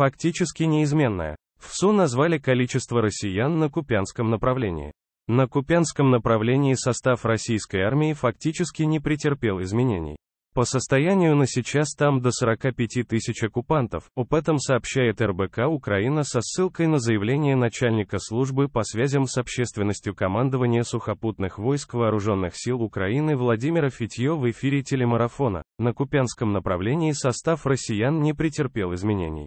фактически неизменная. ФСУ назвали количество россиян на Купянском направлении. На Купянском направлении состав российской армии фактически не претерпел изменений. По состоянию на сейчас там до 45 тысяч оккупантов, об этом сообщает РБК Украина со ссылкой на заявление начальника службы по связям с общественностью командования сухопутных войск Вооруженных сил Украины Владимира Фитье в эфире телемарафона. На Купянском направлении состав россиян не претерпел изменений.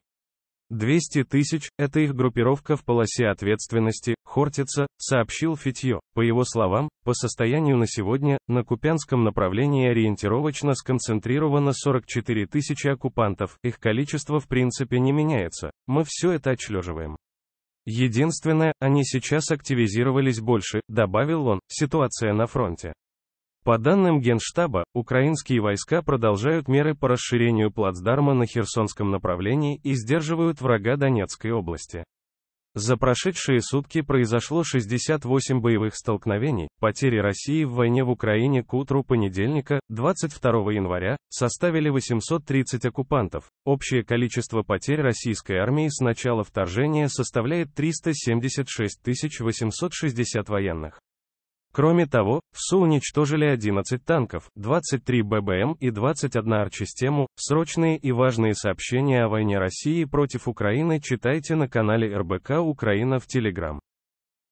200 тысяч – это их группировка в полосе ответственности, Хортица, сообщил Фитье. По его словам, по состоянию на сегодня, на Купянском направлении ориентировочно сконцентрировано 44 тысячи оккупантов, их количество в принципе не меняется, мы все это отшлеживаем. Единственное, они сейчас активизировались больше, добавил он, ситуация на фронте. По данным Генштаба, украинские войска продолжают меры по расширению плацдарма на Херсонском направлении и сдерживают врага Донецкой области. За прошедшие сутки произошло 68 боевых столкновений, потери России в войне в Украине к утру понедельника, 22 января, составили 830 оккупантов. Общее количество потерь российской армии с начала вторжения составляет 376 860 военных. Кроме того, в Су уничтожили 11 танков, 23 ББМ и 21 арчистему. Срочные и важные сообщения о войне России против Украины читайте на канале РБК Украина в Телеграм.